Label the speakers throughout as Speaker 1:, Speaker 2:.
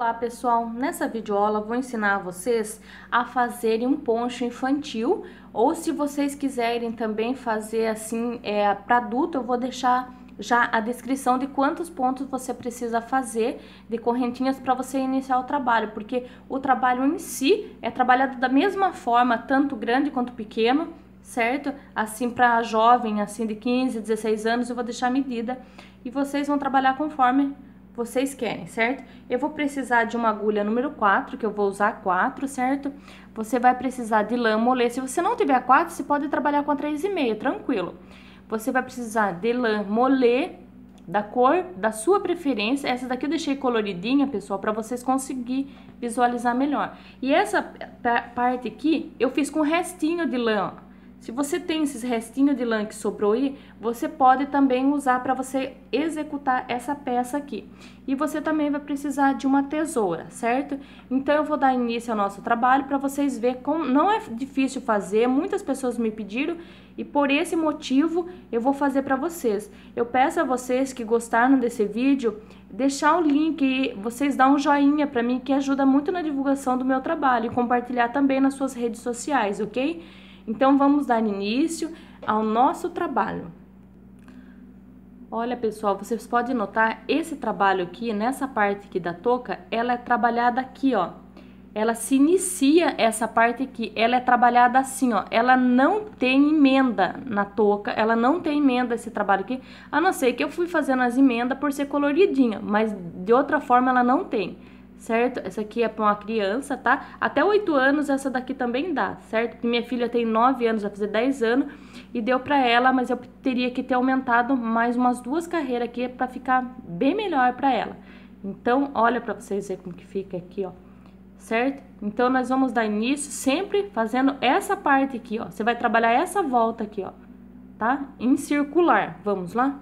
Speaker 1: Olá pessoal, nessa videoaula vou ensinar vocês a fazerem um poncho infantil ou se vocês quiserem também fazer assim é, para adulto, eu vou deixar já a descrição de quantos pontos você precisa fazer de correntinhas para você iniciar o trabalho, porque o trabalho em si é trabalhado da mesma forma, tanto grande quanto pequeno, certo? Assim para jovem, assim de 15, 16 anos, eu vou deixar a medida e vocês vão trabalhar conforme vocês querem, certo? Eu vou precisar de uma agulha número 4, que eu vou usar 4, certo? Você vai precisar de lã molê. Se você não tiver a 4, você pode trabalhar com 3,5, tranquilo. Você vai precisar de lã molê, da cor da sua preferência. Essa daqui eu deixei coloridinha, pessoal, para vocês conseguirem visualizar melhor. E essa parte aqui, eu fiz com restinho de lã, ó se você tem esses restinhos de lã que sobrou aí, você pode também usar para você executar essa peça aqui. E você também vai precisar de uma tesoura, certo? Então eu vou dar início ao nosso trabalho para vocês verem como não é difícil fazer, muitas pessoas me pediram e por esse motivo eu vou fazer para vocês. Eu peço a vocês que gostaram desse vídeo, deixar o link e vocês dar um joinha para mim que ajuda muito na divulgação do meu trabalho e compartilhar também nas suas redes sociais, ok? Então vamos dar início ao nosso trabalho. Olha pessoal, vocês podem notar esse trabalho aqui, nessa parte aqui da touca, ela é trabalhada aqui, ó. Ela se inicia essa parte aqui, ela é trabalhada assim, ó. Ela não tem emenda na touca, ela não tem emenda esse trabalho aqui, a não ser que eu fui fazendo as emendas por ser coloridinha, mas de outra forma ela não tem certo? Essa aqui é para uma criança, tá? Até 8 anos essa daqui também dá, certo? Minha filha tem 9 anos, vai fazer 10 anos e deu para ela, mas eu teria que ter aumentado mais umas duas carreiras aqui para ficar bem melhor para ela. Então, olha para vocês ver como que fica aqui, ó. Certo? Então, nós vamos dar início sempre fazendo essa parte aqui, ó. Você vai trabalhar essa volta aqui, ó. Tá? Em circular. Vamos lá?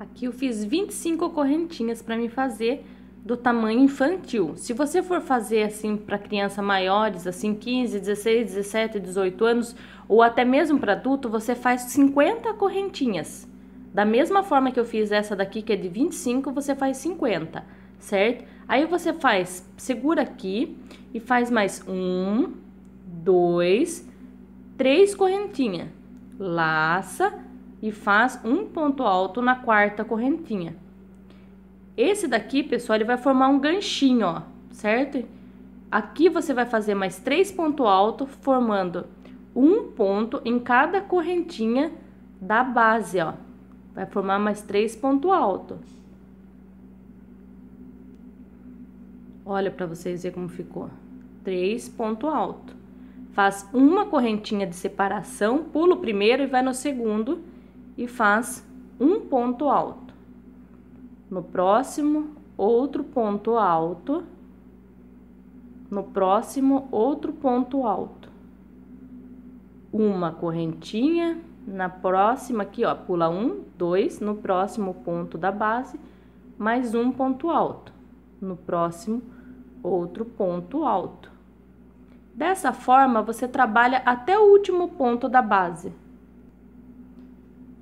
Speaker 1: Aqui eu fiz 25 correntinhas para me fazer do tamanho infantil. Se você for fazer assim para criança maiores, assim 15, 16, 17, 18 anos, ou até mesmo para adulto, você faz 50 correntinhas. Da mesma forma que eu fiz essa daqui, que é de 25, você faz 50, certo? Aí você faz, segura aqui e faz mais um, dois, três correntinhas. Laça e faz um ponto alto na quarta correntinha. Esse daqui, pessoal, ele vai formar um ganchinho, ó, certo? Aqui você vai fazer mais três pontos altos, formando um ponto em cada correntinha da base, ó. Vai formar mais três pontos altos. Olha para vocês ver como ficou. Três pontos altos. Faz uma correntinha de separação, pula o primeiro e vai no segundo e faz um ponto alto no próximo, outro ponto alto, no próximo, outro ponto alto. Uma correntinha, na próxima aqui, ó, pula um, dois, no próximo ponto da base, mais um ponto alto. No próximo, outro ponto alto. Dessa forma, você trabalha até o último ponto da base.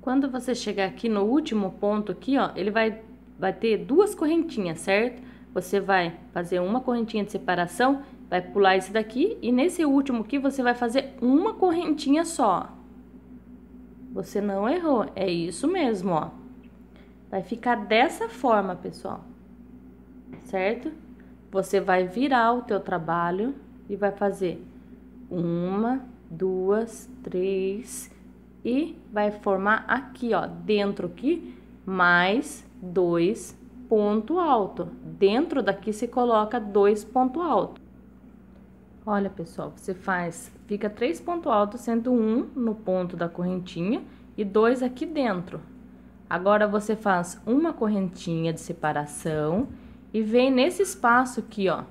Speaker 1: Quando você chegar aqui no último ponto aqui, ó, ele vai vai ter duas correntinhas, certo? Você vai fazer uma correntinha de separação, vai pular esse daqui e nesse último aqui você vai fazer uma correntinha só. Você não errou, é isso mesmo, ó. Vai ficar dessa forma, pessoal. Certo? Você vai virar o teu trabalho e vai fazer uma, duas, três e vai formar aqui, ó, dentro aqui, mais dois ponto alto. Dentro daqui se coloca dois ponto alto. Olha, pessoal, você faz, fica três ponto alto, sendo um no ponto da correntinha e dois aqui dentro. Agora, você faz uma correntinha de separação e vem nesse espaço aqui, ó,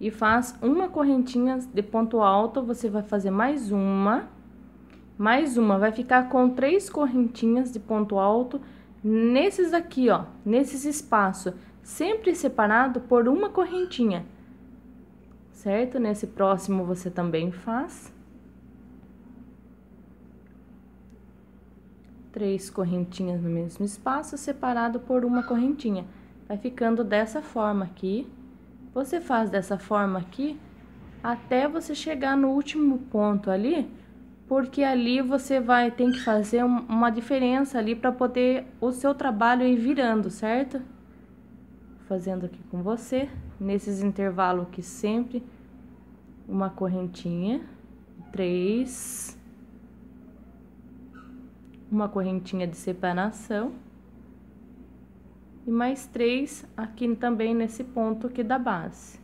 Speaker 1: e faz uma correntinha de ponto alto, você vai fazer mais uma, mais uma, vai ficar com três correntinhas de ponto alto nesses aqui, ó, nesses espaços, sempre separado por uma correntinha, certo? Nesse próximo você também faz. Três correntinhas no mesmo espaço, separado por uma correntinha. Vai ficando dessa forma aqui. Você faz dessa forma aqui, até você chegar no último ponto ali, porque ali você vai ter que fazer uma diferença ali para poder o seu trabalho ir virando, certo? Fazendo aqui com você, nesses intervalos que sempre uma correntinha, três, uma correntinha de separação e mais três aqui também nesse ponto aqui da base.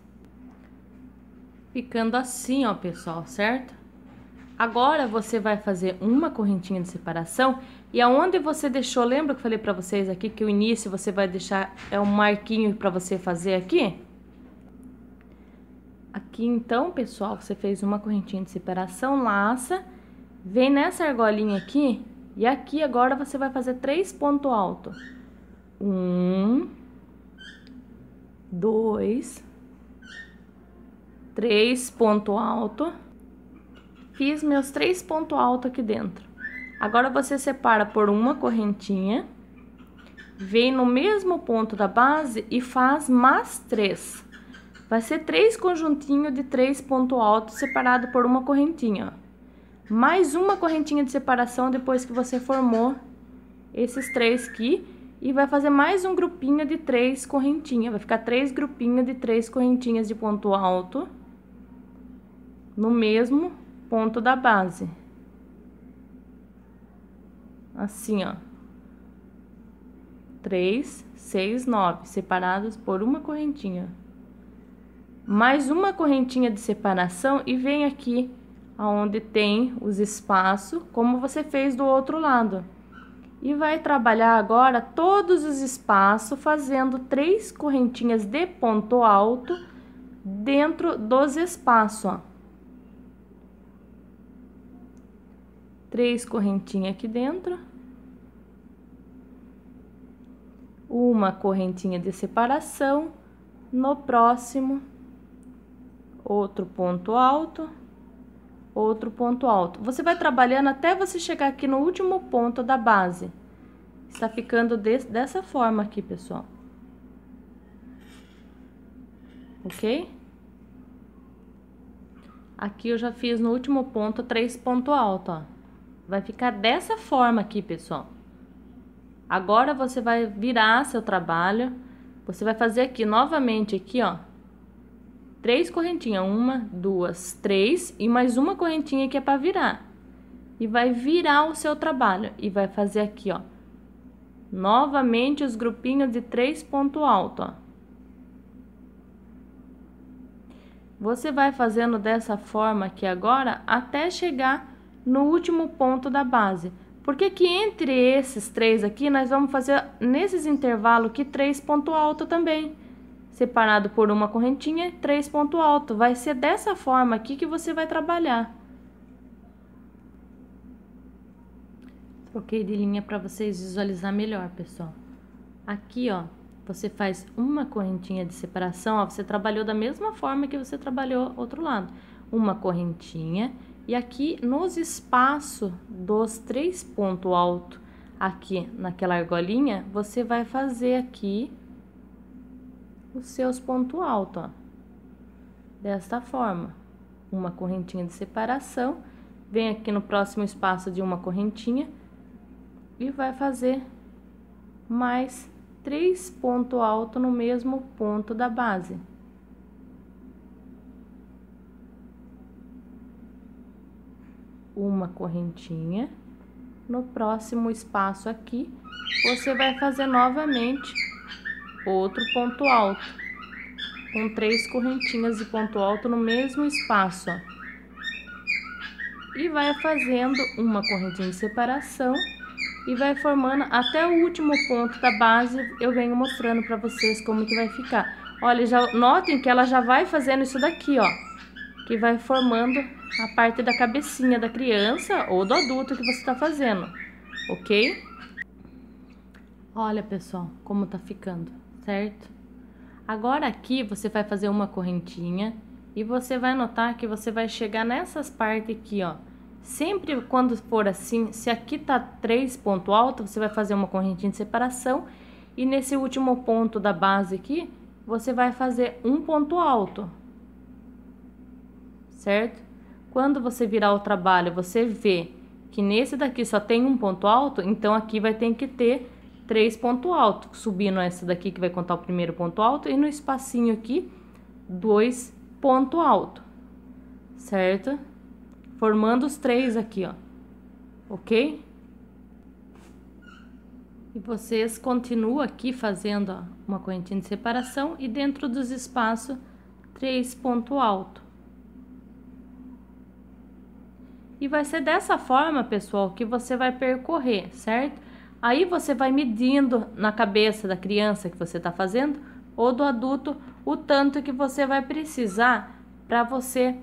Speaker 1: Ficando assim, ó, pessoal, certo? Agora você vai fazer uma correntinha de separação e aonde você deixou, lembra que eu falei para vocês aqui que o início você vai deixar é um marquinho para você fazer aqui? Aqui então, pessoal, você fez uma correntinha de separação, laça, vem nessa argolinha aqui e aqui agora você vai fazer três ponto alto. Um, dois, três ponto alto fiz meus três pontos altos aqui dentro. Agora você separa por uma correntinha, vem no mesmo ponto da base e faz mais três. Vai ser três conjuntinhos de três pontos altos separado por uma correntinha. Ó. Mais uma correntinha de separação depois que você formou esses três aqui. E vai fazer mais um grupinho de três correntinhas. Vai ficar três grupinhos de três correntinhas de ponto alto. No mesmo ponto da base. Assim, ó. 3, 6, 9, separados por uma correntinha. Mais uma correntinha de separação e vem aqui aonde tem os espaços, como você fez do outro lado. E vai trabalhar agora todos os espaços fazendo três correntinhas de ponto alto dentro dos espaços, ó. três correntinhas aqui dentro, uma correntinha de separação, no próximo, outro ponto alto, outro ponto alto. Você vai trabalhando até você chegar aqui no último ponto da base. Está ficando de, dessa forma aqui, pessoal. Ok? Aqui eu já fiz no último ponto três ponto alto, ó vai ficar dessa forma aqui, pessoal. Agora você vai virar seu trabalho, você vai fazer aqui novamente aqui, ó, três correntinhas, uma, duas, três e mais uma correntinha que é para virar. E vai virar o seu trabalho e vai fazer aqui, ó, novamente os grupinhos de três ponto alto, ó. Você vai fazendo dessa forma aqui agora até chegar no último ponto da base. Por que que entre esses três aqui, nós vamos fazer nesses intervalos que três ponto alto também. Separado por uma correntinha, três ponto alto. Vai ser dessa forma aqui que você vai trabalhar. Troquei de linha para vocês visualizar melhor, pessoal. Aqui, ó, você faz uma correntinha de separação, ó, você trabalhou da mesma forma que você trabalhou outro lado. Uma correntinha e aqui nos espaços dos três pontos altos, aqui naquela argolinha, você vai fazer aqui os seus pontos altos, ó. Desta forma, uma correntinha de separação, vem aqui no próximo espaço de uma correntinha e vai fazer mais três pontos altos no mesmo ponto da base. uma correntinha. No próximo espaço aqui, você vai fazer novamente outro ponto alto, com três correntinhas de ponto alto no mesmo espaço, ó. E vai fazendo uma correntinha de separação e vai formando até o último ponto da base, eu venho mostrando para vocês como que vai ficar. Olha, já notem que ela já vai fazendo isso daqui, ó, que vai formando a parte da cabecinha da criança ou do adulto que você está fazendo, ok? Olha, pessoal, como tá ficando, certo? Agora aqui você vai fazer uma correntinha e você vai notar que você vai chegar nessas partes aqui, ó. Sempre quando for assim, se aqui tá três ponto alto, você vai fazer uma correntinha de separação e nesse último ponto da base aqui, você vai fazer um ponto alto, certo? Quando você virar o trabalho, você vê que nesse daqui só tem um ponto alto, então aqui vai ter que ter três pontos altos, subindo essa daqui que vai contar o primeiro ponto alto e no espacinho aqui dois ponto alto, certo? Formando os três aqui, ó. OK? E vocês continuam aqui fazendo ó, uma correntinha de separação e dentro dos espaços três ponto alto. E vai ser dessa forma, pessoal, que você vai percorrer, certo? Aí você vai medindo na cabeça da criança que você está fazendo ou do adulto o tanto que você vai precisar para você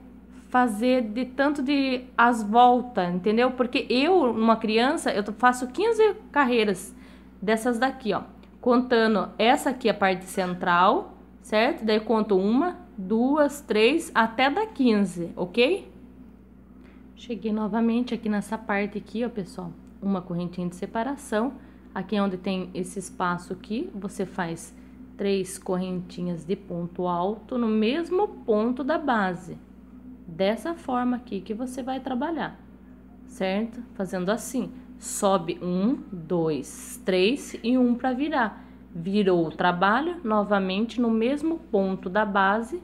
Speaker 1: fazer de tanto de as voltas, entendeu? Porque eu, uma criança, eu faço 15 carreiras dessas daqui, ó. Contando essa aqui, a parte central, certo? Daí conto uma, duas, três, até da 15, ok? Cheguei novamente aqui nessa parte aqui, ó, pessoal. Uma correntinha de separação. Aqui é onde tem esse espaço aqui, você faz três correntinhas de ponto alto no mesmo ponto da base. Dessa forma aqui que você vai trabalhar, certo? Fazendo assim, sobe um, dois, três e um para virar. Virou o trabalho, novamente no mesmo ponto da base,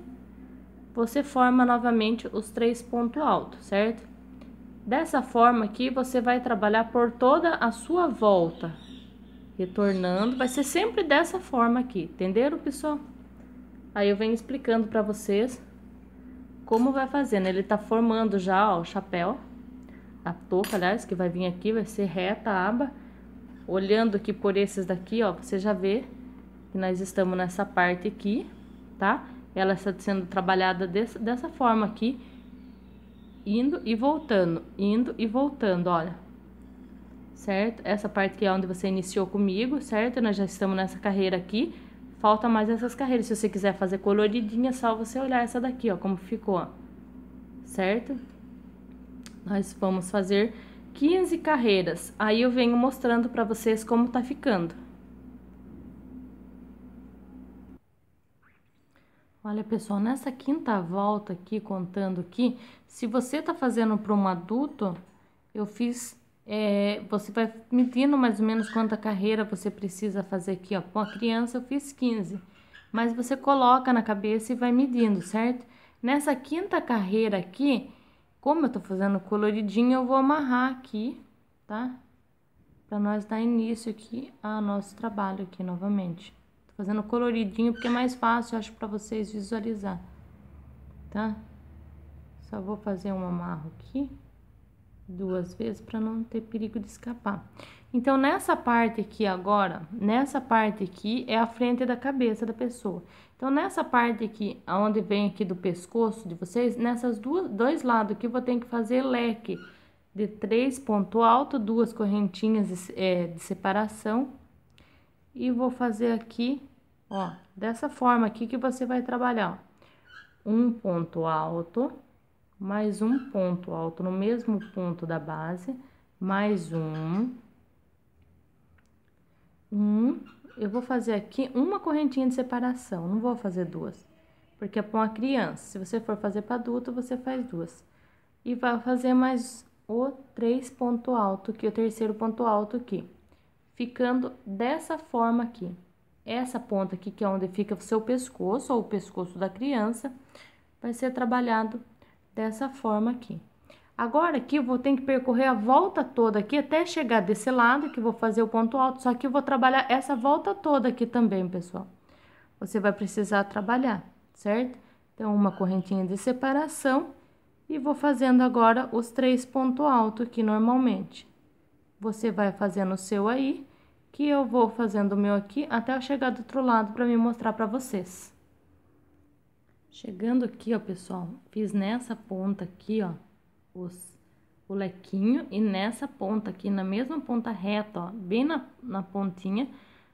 Speaker 1: você forma novamente os três pontos altos, certo? Dessa forma aqui, você vai trabalhar por toda a sua volta. Retornando, vai ser sempre dessa forma aqui, entenderam, pessoal? Aí eu venho explicando para vocês como vai fazendo. Né? Ele tá formando já, ó, o chapéu. A touca, aliás, que vai vir aqui, vai ser reta a aba. Olhando aqui por esses daqui, ó, você já vê que nós estamos nessa parte aqui, tá? Ela está sendo trabalhada desse, dessa forma aqui indo e voltando, indo e voltando, olha. Certo? Essa parte que é onde você iniciou comigo, certo? Nós já estamos nessa carreira aqui. Falta mais essas carreiras. Se você quiser fazer coloridinha, é só você olhar essa daqui, ó, como ficou, ó. Certo? Nós vamos fazer 15 carreiras. Aí eu venho mostrando para vocês como tá ficando. Olha, pessoal, nessa quinta volta aqui, contando aqui, se você tá fazendo para um adulto, eu fiz... É, você vai medindo mais ou menos quanta carreira você precisa fazer aqui, ó. Com a criança eu fiz 15, mas você coloca na cabeça e vai medindo, certo? Nessa quinta carreira aqui, como eu tô fazendo coloridinho, eu vou amarrar aqui, tá? Para nós dar início aqui ao nosso trabalho aqui novamente fazendo coloridinho porque é mais fácil, acho, para vocês visualizar, tá? Só vou fazer um amarro aqui duas vezes para não ter perigo de escapar. Então, nessa parte aqui agora, nessa parte aqui é a frente da cabeça da pessoa. Então, nessa parte aqui, aonde vem aqui do pescoço de vocês, nessas duas, dois lados aqui, eu vou ter que fazer leque de três ponto alto, duas correntinhas de, é, de separação, e vou fazer aqui, ó, dessa forma aqui que você vai trabalhar. Um ponto alto, mais um ponto alto no mesmo ponto da base, mais um. Um, eu vou fazer aqui uma correntinha de separação, não vou fazer duas. Porque é para uma criança, se você for fazer para adulto, você faz duas. E vai fazer mais o três ponto alto aqui, o terceiro ponto alto aqui ficando dessa forma aqui. Essa ponta aqui, que é onde fica o seu pescoço ou o pescoço da criança, vai ser trabalhado dessa forma aqui. Agora, aqui eu vou ter que percorrer a volta toda aqui até chegar desse lado, que vou fazer o ponto alto, só que eu vou trabalhar essa volta toda aqui também, pessoal. Você vai precisar trabalhar, certo? Então, uma correntinha de separação e vou fazendo agora os três pontos altos aqui normalmente. Você vai fazendo o seu aí, que eu vou fazendo o meu aqui até eu chegar do outro lado para me mostrar para vocês. Chegando aqui, ó, pessoal, fiz nessa ponta aqui, ó, os, o lequinho e nessa ponta aqui, na mesma ponta reta, ó, bem na, na pontinha,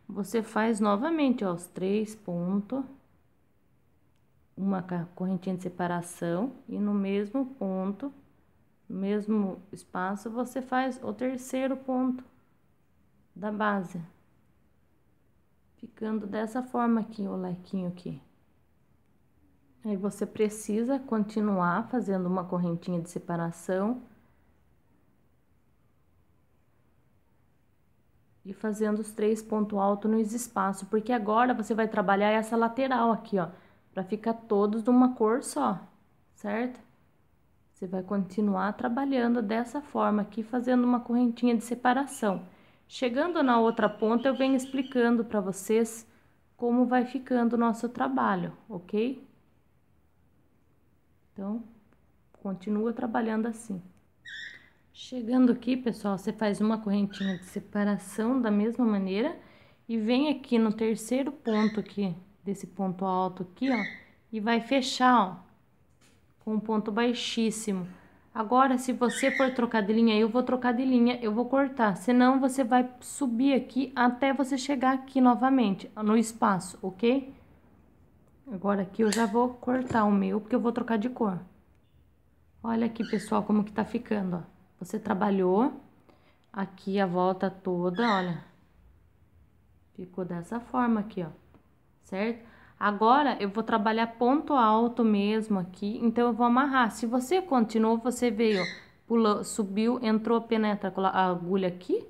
Speaker 1: você faz novamente, ó, os três pontos, uma correntinha de separação e no mesmo ponto no mesmo espaço você faz o terceiro ponto da base ficando dessa forma aqui o lequinho aqui aí você precisa continuar fazendo uma correntinha de separação e fazendo os três pontos altos nos espaços, porque agora você vai trabalhar essa lateral aqui, ó, para ficar todos de uma cor só, certo? Você vai continuar trabalhando dessa forma aqui, fazendo uma correntinha de separação. Chegando na outra ponta, eu venho explicando para vocês como vai ficando o nosso trabalho, ok? Então, continua trabalhando assim. Chegando aqui, pessoal, você faz uma correntinha de separação da mesma maneira e vem aqui no terceiro ponto aqui, desse ponto alto aqui, ó, e vai fechar, ó, com um ponto baixíssimo. Agora, se você for trocar de linha, eu vou trocar de linha, eu vou cortar. Senão, você vai subir aqui até você chegar aqui novamente, no espaço, ok? Agora aqui eu já vou cortar o meu, porque eu vou trocar de cor. Olha aqui, pessoal, como que tá ficando, ó. Você trabalhou aqui a volta toda, olha. Ficou dessa forma aqui, ó. Certo? Agora eu vou trabalhar ponto alto mesmo aqui, então eu vou amarrar. Se você continuou, você veio, pulou, subiu, entrou, penetra a agulha aqui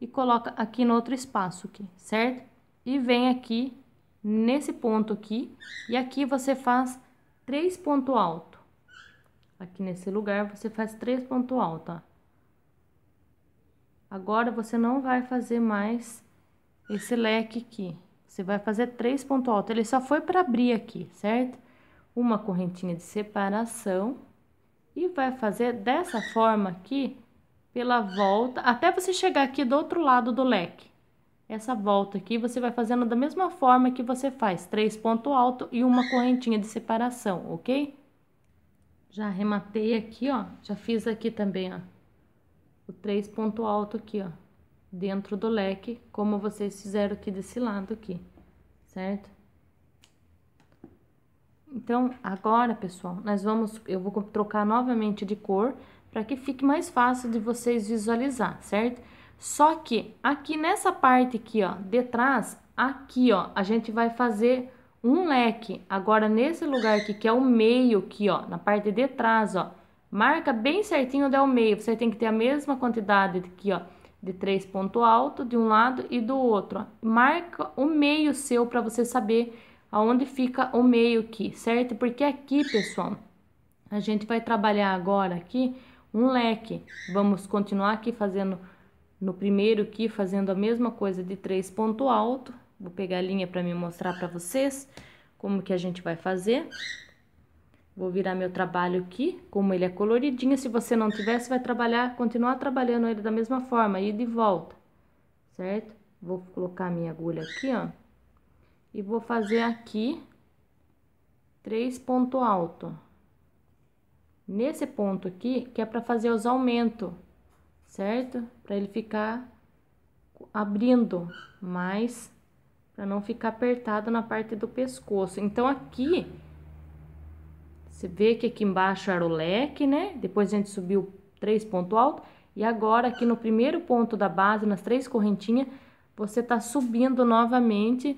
Speaker 1: e coloca aqui no outro espaço aqui, certo? E vem aqui nesse ponto aqui e aqui você faz três ponto alto. Aqui nesse lugar você faz três ponto alto, ó. Agora você não vai fazer mais esse leque aqui. Você vai fazer três pontos altos. Ele só foi para abrir aqui, certo? Uma correntinha de separação. E vai fazer dessa forma aqui, pela volta, até você chegar aqui do outro lado do leque. Essa volta aqui, você vai fazendo da mesma forma que você faz. Três pontos altos e uma correntinha de separação, ok? Já arrematei aqui, ó. Já fiz aqui também, ó. O três pontos altos aqui, ó dentro do leque, como vocês fizeram aqui desse lado aqui, certo? Então, agora, pessoal, nós vamos, eu vou trocar novamente de cor para que fique mais fácil de vocês visualizar, certo? Só que aqui nessa parte aqui, ó, de trás, aqui, ó, a gente vai fazer um leque. Agora, nesse lugar aqui, que é o meio aqui, ó, na parte de trás, ó, marca bem certinho onde é o meio. Você tem que ter a mesma quantidade aqui, ó, de três ponto alto de um lado e do outro. Marca o meio seu para você saber aonde fica o meio aqui, certo? Porque aqui, pessoal, a gente vai trabalhar agora aqui um leque. Vamos continuar aqui fazendo no primeiro aqui, fazendo a mesma coisa de três ponto alto. Vou pegar a linha para me mostrar para vocês como que a gente vai fazer. Vou virar meu trabalho aqui, como ele é coloridinho, se você não tiver, você vai trabalhar, continuar trabalhando ele da mesma forma, e de volta, certo? Vou colocar minha agulha aqui, ó, e vou fazer aqui três ponto alto. Nesse ponto aqui, que é para fazer os aumentos, certo? Para ele ficar abrindo mais, para não ficar apertado na parte do pescoço. Então, aqui você vê que aqui embaixo era o leque, né? Depois a gente subiu três pontos alto E agora aqui no primeiro ponto da base, nas três correntinhas, você tá subindo novamente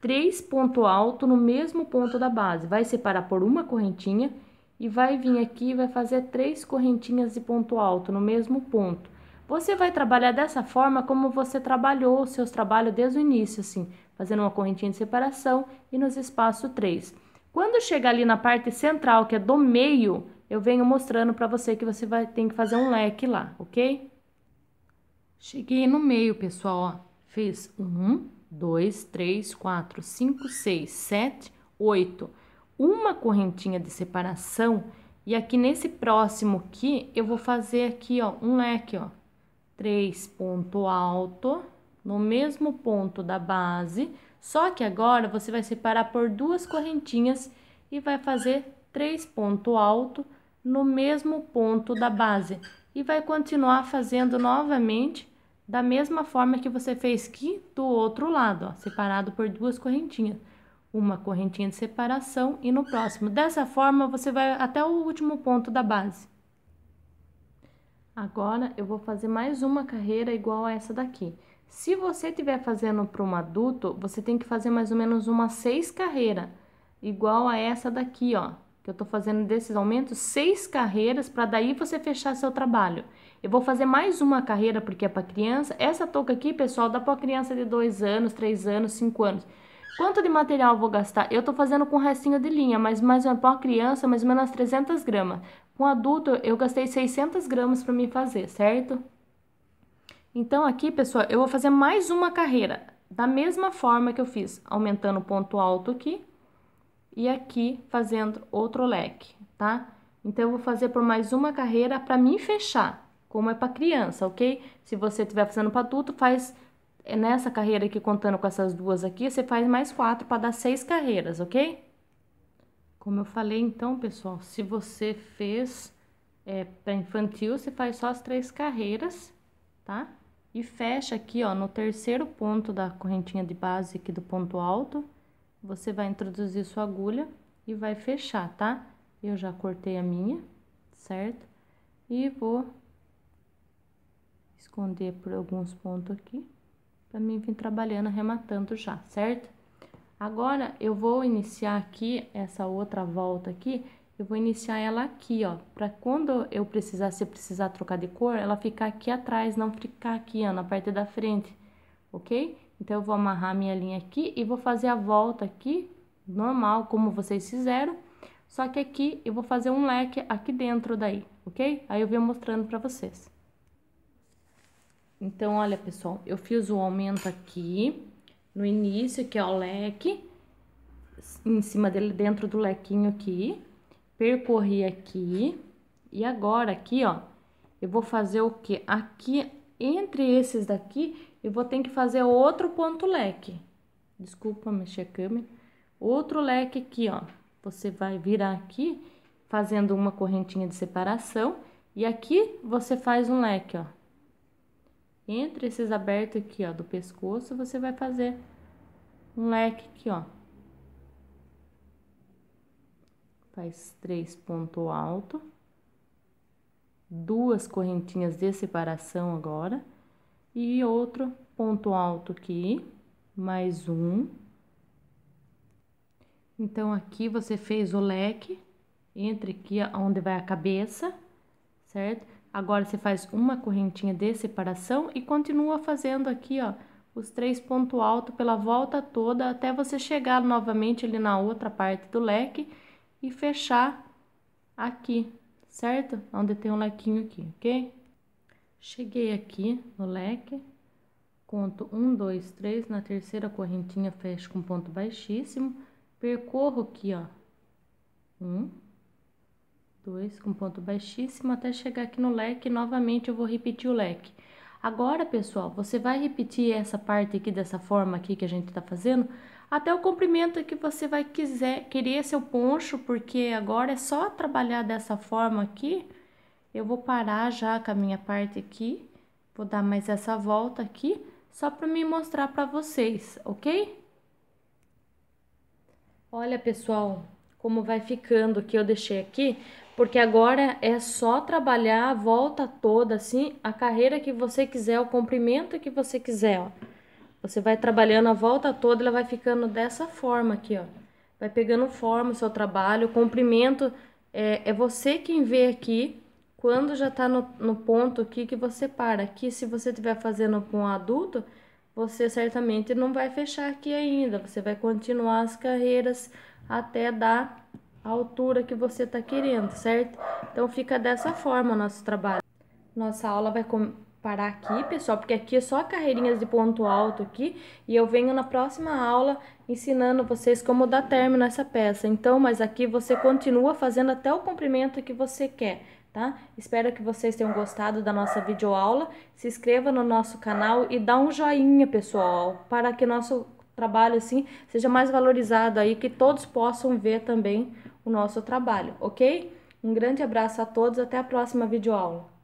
Speaker 1: três pontos alto no mesmo ponto da base. Vai separar por uma correntinha e vai vir aqui e vai fazer três correntinhas de ponto alto no mesmo ponto. Você vai trabalhar dessa forma como você trabalhou os seus trabalhos desde o início, assim, fazendo uma correntinha de separação e nos espaços 3. Quando chega ali na parte central, que é do meio, eu venho mostrando para você que você vai ter que fazer um leque lá, ok? Cheguei no meio, pessoal, ó. Fiz um, dois, três, quatro, cinco, seis, sete, oito. Uma correntinha de separação e aqui nesse próximo aqui, eu vou fazer aqui, ó, um leque, ó. Três ponto alto, no mesmo ponto da base, só que agora você vai separar por duas correntinhas e vai fazer três pontos alto no mesmo ponto da base. E vai continuar fazendo novamente da mesma forma que você fez aqui do outro lado, ó, separado por duas correntinhas. Uma correntinha de separação e no próximo. Dessa forma, você vai até o último ponto da base. Agora, eu vou fazer mais uma carreira igual a essa daqui. Se você estiver fazendo para um adulto, você tem que fazer mais ou menos umas seis carreiras, igual a essa daqui, ó. Que eu estou fazendo desses aumentos, seis carreiras, para daí você fechar seu trabalho. Eu vou fazer mais uma carreira porque é para criança. Essa touca aqui, pessoal, dá para criança de dois anos, três anos, cinco anos. Quanto de material vou gastar? Eu estou fazendo com restinho de linha, mas mais ou menos para criança, mais ou menos 300 gramas. Com adulto, eu gastei 600 gramas para me fazer, certo? Então aqui, pessoal, eu vou fazer mais uma carreira, da mesma forma que eu fiz, aumentando o ponto alto aqui e aqui fazendo outro leque, tá? Então eu vou fazer por mais uma carreira para mim fechar, como é para criança, ok? Se você estiver fazendo para adulto, faz é, nessa carreira aqui contando com essas duas aqui, você faz mais quatro para dar seis carreiras, ok? Como eu falei, então, pessoal, se você fez é, para infantil, você faz só as três carreiras, tá? E fecha aqui, ó, no terceiro ponto da correntinha de base aqui do ponto alto, você vai introduzir sua agulha e vai fechar, tá? Eu já cortei a minha, certo? E vou esconder por alguns pontos aqui, para mim vir trabalhando, arrematando já, certo? Agora, eu vou iniciar aqui essa outra volta aqui, eu vou iniciar ela aqui, ó, para quando eu precisar, se eu precisar trocar de cor, ela ficar aqui atrás, não ficar aqui, ó, na parte da frente, ok? Então, eu vou amarrar minha linha aqui e vou fazer a volta aqui, normal, como vocês fizeram, só que aqui eu vou fazer um leque aqui dentro daí, ok? Aí eu venho mostrando pra vocês. Então, olha, pessoal, eu fiz o aumento aqui, no início, que é o leque, em cima dele, dentro do lequinho aqui, percorri aqui e agora aqui, ó, eu vou fazer o que? Aqui, entre esses daqui, eu vou ter que fazer outro ponto leque. Desculpa mexer a câmera. Outro leque aqui, ó. Você vai virar aqui, fazendo uma correntinha de separação. E aqui, você faz um leque, ó. Entre esses abertos aqui, ó, do pescoço, você vai fazer um leque aqui, ó. faz três ponto alto, duas correntinhas de separação agora, e outro ponto alto aqui, mais um. Então, aqui você fez o leque, entre aqui onde vai a cabeça, certo? Agora, você faz uma correntinha de separação e continua fazendo aqui, ó, os três pontos altos pela volta toda até você chegar novamente ali na outra parte do leque e fechar aqui, certo? Onde tem um lequinho aqui, ok? Cheguei aqui no leque, conto um, dois, três, na terceira correntinha fecho com ponto baixíssimo, percorro aqui, ó, um, dois, com ponto baixíssimo, até chegar aqui no leque, novamente eu vou repetir o leque. Agora, pessoal, você vai repetir essa parte aqui dessa forma aqui que a gente tá fazendo até o comprimento que você vai quiser, querer seu poncho, porque agora é só trabalhar dessa forma aqui. Eu vou parar já com a minha parte aqui, vou dar mais essa volta aqui, só para me mostrar para vocês, ok? Olha, pessoal, como vai ficando que eu deixei aqui, porque agora é só trabalhar a volta toda, assim, a carreira que você quiser, o comprimento que você quiser, ó. Você vai trabalhando a volta toda, ela vai ficando dessa forma aqui, ó. Vai pegando forma o seu trabalho, o comprimento é, é você quem vê aqui quando já tá no, no ponto aqui que você para. Aqui, se você estiver fazendo com um adulto, você certamente não vai fechar aqui ainda. Você vai continuar as carreiras até dar a altura que você tá querendo, certo? Então, fica dessa forma o nosso trabalho. Nossa aula vai... Com parar aqui, pessoal, porque aqui é só carreirinhas de ponto alto aqui, e eu venho na próxima aula ensinando vocês como dar término nessa peça. Então, mas aqui você continua fazendo até o comprimento que você quer, tá? Espero que vocês tenham gostado da nossa videoaula. Se inscreva no nosso canal e dá um joinha, pessoal, para que nosso trabalho assim seja mais valorizado aí, que todos possam ver também o nosso trabalho, ok? Um grande abraço a todos, até a próxima videoaula.